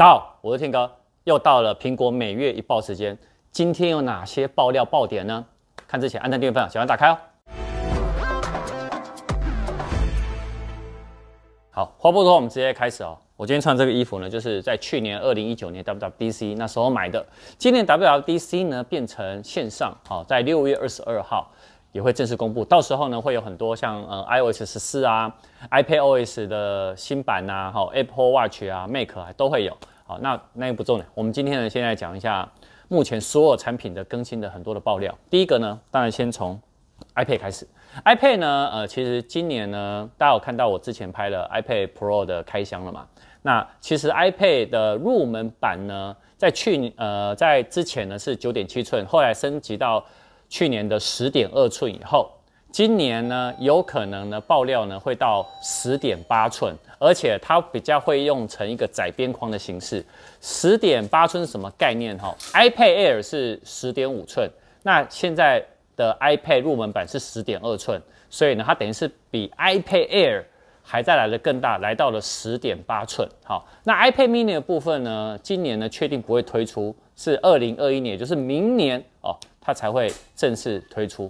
大家好，我是天哥，又到了苹果每月一报时间。今天有哪些爆料爆点呢？看之前订阅分享，小心打开哦。好，话不多，我们直接开始哦。我今天穿这个衣服呢，就是在去年二零一九年 WWDC 那时候买的。今年 WWDC 呢变成线上，好，在六月二十二号也会正式公布。到时候呢，会有很多像呃 iOS 十四啊、iPadOS 的新版呐，好 Apple Watch 啊、m a c 啊都会有。好，那那又不重了，我们今天呢，先来讲一下目前所有产品的更新的很多的爆料。第一个呢，当然先从 iPad 开始。iPad 呢，呃，其实今年呢，大家有看到我之前拍了 iPad Pro 的开箱了嘛？那其实 iPad 的入门版呢，在去呃在之前呢是九点七寸，后来升级到去年的十点二寸以后。今年呢，有可能呢，爆料呢会到十点八寸，而且它比较会用成一个窄边框的形式。十点八寸是什么概念？哈，iPad Air 是十点五寸，那现在的 iPad 入门版是十点二寸，所以呢，它等于是比 iPad Air 还再来的更大，来到了十点八寸。好，那 iPad Mini 的部分呢，今年呢确定不会推出，是二零二一年，就是明年哦，它才会正式推出。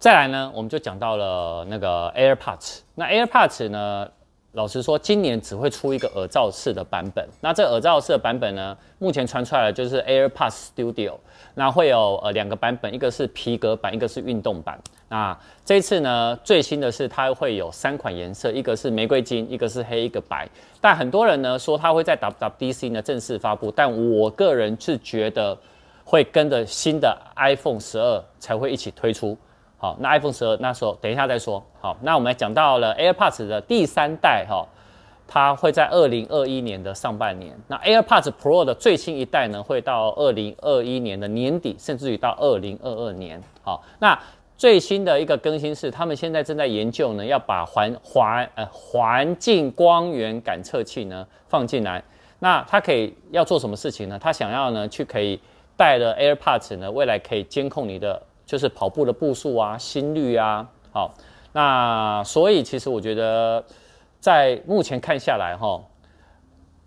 再来呢，我们就讲到了那个 AirPods。那 AirPods 呢，老实说，今年只会出一个耳罩式的版本。那这耳罩式的版本呢，目前传出来的就是 AirPods Studio。那会有呃两个版本，一个是皮革版，一个是运动版。那这次呢，最新的是它会有三款颜色，一个是玫瑰金，一个是黑，一个白。但很多人呢说它会在 WWDC 呢正式发布，但我个人是觉得会跟着新的 iPhone 十二才会一起推出。好，那 iPhone 十二那时候等一下再说。好，那我们讲到了 AirPods 的第三代哈，它会在二零二一年的上半年。那 AirPods Pro 的最新一代呢，会到二零二一年的年底，甚至于到二零二二年。好，那最新的一个更新是，他们现在正在研究呢，要把环环呃环境光源感测器呢放进来。那它可以要做什么事情呢？它想要呢去可以带了 AirPods 呢，未来可以监控你的。就是跑步的步数啊、心率啊，好，那所以其实我觉得，在目前看下来哈，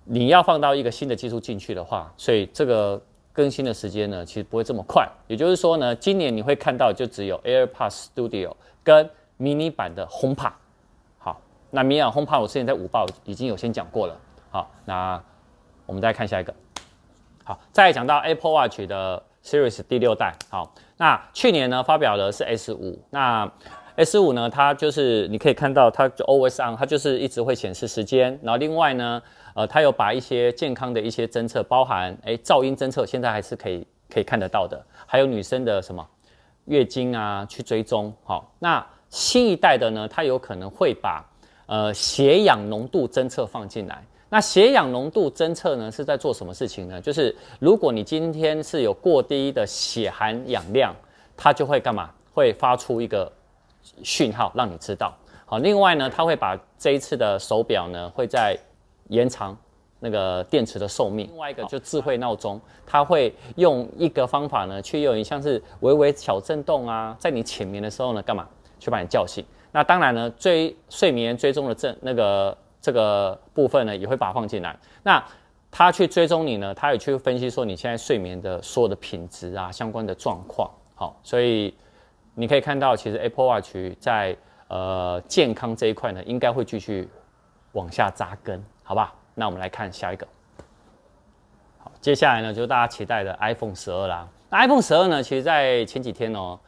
你要放到一个新的技术进去的话，所以这个更新的时间呢，其实不会这么快。也就是说呢，今年你会看到就只有 AirPods Studio 跟迷你版的轰趴。好，那迷你版轰趴我之前在五报已经有先讲过了。好，那我们再看下一个。好，再讲到 Apple Watch 的 Series 第六代。好。那去年呢，发表的是 S 五，那 S 五呢，它就是你可以看到它就 O S R，它就是一直会显示时间，然后另外呢，呃，它有把一些健康的一些侦测，包含哎噪音侦测，现在还是可以可以看得到的，还有女生的什么月经啊去追踪，好，那新一代的呢，它有可能会把呃血氧浓度侦测放进来。那血氧浓度侦测呢是在做什么事情呢？就是如果你今天是有过低的血含氧量，它就会干嘛？会发出一个讯号让你知道。好，另外呢，它会把这一次的手表呢会在延长那个电池的寿命。另外一个就智慧闹钟，它会用一个方法呢去用像是微微小震动啊，在你浅眠的时候呢干嘛？去把你叫醒。那当然呢追睡眠追踪的震那个。这个部分呢，也会把它放进来。那他去追踪你呢，他也去分析说你现在睡眠的所有的品质啊，相关的状况。好，所以你可以看到，其实 Apple Watch 在呃健康这一块呢，应该会继续往下扎根，好吧？那我们来看下一个。好，接下来呢，就是大家期待的 iPhone 十二啦。那 iPhone 十二呢，其实，在前几天哦，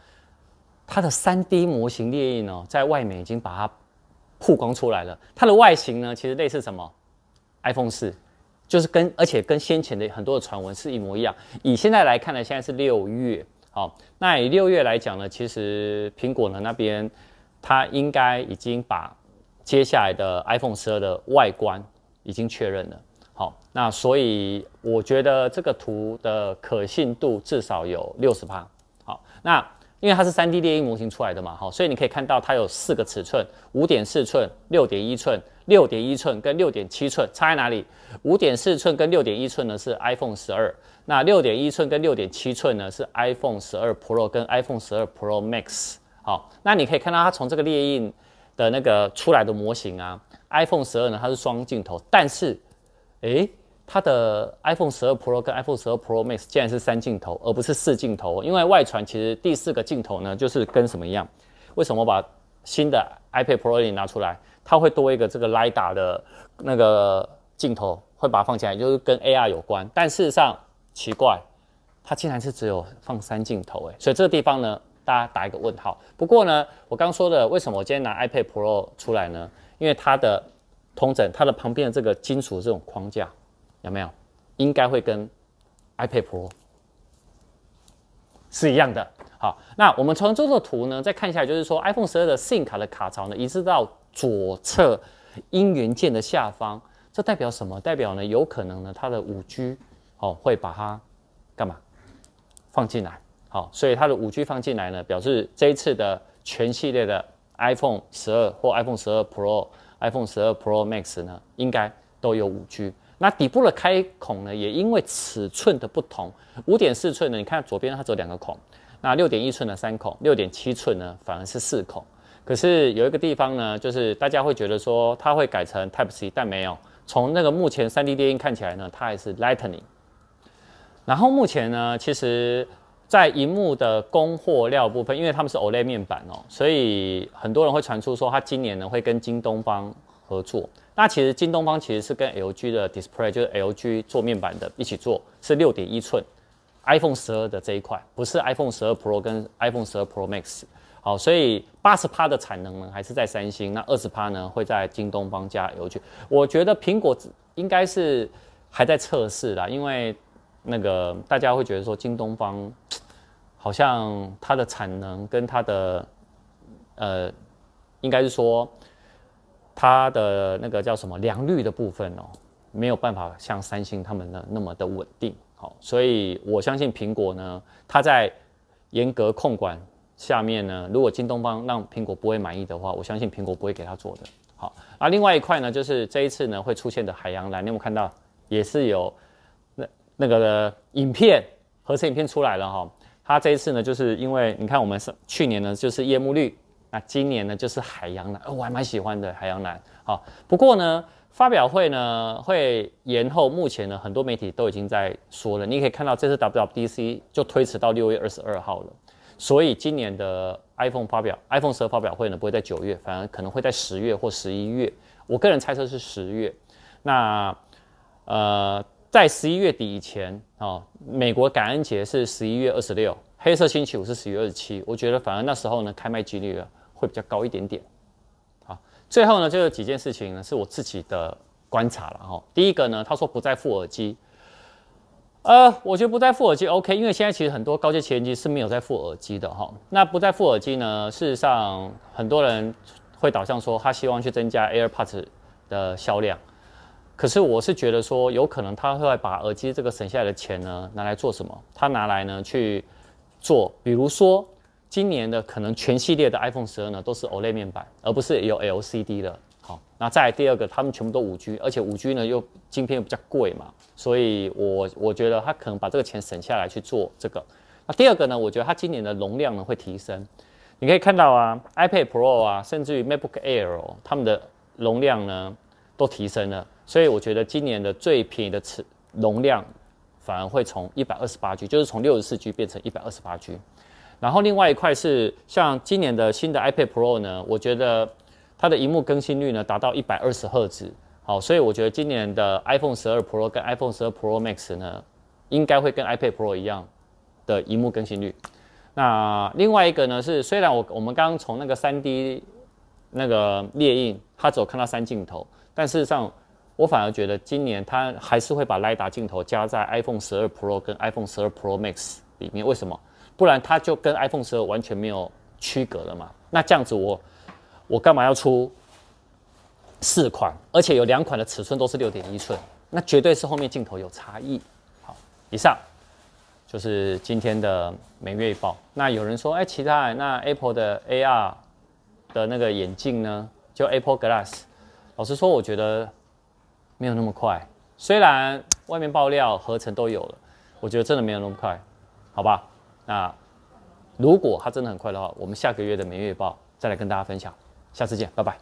它的 3D 模型列印哦，在外面已经把它。曝光出来了，它的外形呢，其实类似什么 iPhone 四，就是跟而且跟先前的很多的传闻是一模一样。以现在来看呢，现在是六月，好，那以六月来讲呢，其实苹果呢那边它应该已经把接下来的 iPhone 十二的外观已经确认了，好，那所以我觉得这个图的可信度至少有六十趴，好，那。因为它是三 D 猎印模型出来的嘛，哈，所以你可以看到它有四个尺寸，五点四寸、六点一寸、六点一寸跟六点七寸差在哪里？五点四寸跟六点一寸呢是 iPhone 十二，那六点一寸跟六点七寸呢是 iPhone 十二 Pro 跟 iPhone 十二 Pro Max。好，那你可以看到它从这个列印的那个出来的模型啊，iPhone 十二呢它是双镜头，但是，诶。它的 iPhone 十二 Pro 跟 iPhone 十二 Pro Max 竟然是三镜头，而不是四镜头。因为外传其实第四个镜头呢，就是跟什么一样？为什么把新的 iPad Pro 拿出来，它会多一个这个 LiDAR 的那个镜头，会把它放起来，就是跟 AR 有关。但事实上奇怪，它竟然是只有放三镜头诶，所以这个地方呢，大家打一个问号。不过呢，我刚说的为什么我今天拿 iPad Pro 出来呢？因为它的通枕，它的旁边的这个金属这种框架。有没有？应该会跟 iPad Pro 是一样的。好，那我们从这个图呢，再看一下，就是说 iPhone 十二的 SIM 卡的卡槽呢，移直到左侧音源键的下方。这代表什么？代表呢，有可能呢，它的五 G 哦会把它干嘛放进来？好，所以它的五 G 放进来呢，表示这一次的全系列的 iPhone 十二或 iPhone 十二 Pro、iPhone 十二 Pro Max 呢，应该都有五 G。那底部的开孔呢，也因为尺寸的不同，五点四寸呢，你看左边它只有两个孔，那六点一寸的三孔，六点七寸呢反而是四孔。可是有一个地方呢，就是大家会觉得说它会改成 Type C，但没有。从那个目前三 D 影看起来呢，它还是 Lightning。然后目前呢，其实在荧幕的供货料部分，因为他们是 OLED 面板哦，所以很多人会传出说，它今年呢会跟京东方合作。那其实京东方其实是跟 LG 的 Display，就是 LG 做面板的一起做，是六点一寸 iPhone 十二的这一块，不是 iPhone 十二 Pro 跟 iPhone 十二 Pro Max。好，所以八十帕的产能呢还是在三星，那二十帕呢会在京东方加 LG。我觉得苹果应该是还在测试啦，因为那个大家会觉得说京东方好像它的产能跟它的呃，应该是说。它的那个叫什么良率的部分哦，没有办法像三星他们的那么的稳定。好，所以我相信苹果呢，它在严格控管下面呢，如果京东方让苹果不会满意的话，我相信苹果不会给他做的。好，啊，另外一块呢，就是这一次呢会出现的海洋蓝，你有看到，也是有那那个的影片合成影片出来了哈。它这一次呢，就是因为你看我们是去年呢，就是夜幕绿。那今年呢，就是海洋蓝，哦，我还蛮喜欢的海洋蓝。好，不过呢，发表会呢会延后。目前呢，很多媒体都已经在说了，你可以看到这次 WDC 就推迟到六月二十二号了。所以今年的 iPhone 发表，iPhone 十二发表会呢不会在九月，反而可能会在十月或十一月。我个人猜测是十月。那呃，在十一月底以前啊，美国感恩节是十一月二十六，黑色星期五是十一月二十七。我觉得反而那时候呢，开卖几率啊。会比较高一点点，好，最后呢，就有几件事情呢，是我自己的观察了哈。第一个呢，他说不再附耳机，呃，我觉得不再附耳机 OK，因为现在其实很多高阶旗舰机是没有在附耳机的哈。那不再附耳机呢，事实上很多人会导向说，他希望去增加 AirPods 的销量。可是我是觉得说，有可能他会把耳机这个省下来的钱呢，拿来做什么？他拿来呢去做，比如说。今年的可能全系列的 iPhone 十二呢，都是 OLED 面板，而不是有 LCD 的。好，那再来第二个，他们全部都五 G，而且五 G 呢又晶片又比较贵嘛，所以我我觉得他可能把这个钱省下来去做这个。那第二个呢，我觉得他今年的容量呢会提升。你可以看到啊，iPad Pro 啊，甚至于 MacBook Air，他们的容量呢都提升了，所以我觉得今年的最便宜的尺容量反而会从一百二十八 G，就是从六十四 G 变成一百二十八 G。然后另外一块是像今年的新的 iPad Pro 呢，我觉得它的荧幕更新率呢达到一百二十赫兹，好，所以我觉得今年的 iPhone 十二 Pro 跟 iPhone 十二 Pro Max 呢应该会跟 iPad Pro 一样的荧幕更新率。那另外一个呢是，虽然我我们刚刚从那个三 D 那个猎鹰，它只有看到三镜头，但事实上我反而觉得今年它还是会把徕达镜头加在 iPhone 十二 Pro 跟 iPhone 十二 Pro Max 里面，为什么？不然它就跟 iPhone 十完全没有区隔了嘛？那这样子我我干嘛要出四款？而且有两款的尺寸都是六点一寸，那绝对是后面镜头有差异。好，以上就是今天的每月报。那有人说，哎，期待那 Apple 的 AR 的那个眼镜呢？就 Apple Glass。老实说，我觉得没有那么快。虽然外面爆料合成都有了，我觉得真的没有那么快，好吧？那，如果它真的很快的话，我们下个月的《明月报》再来跟大家分享。下次见，拜拜。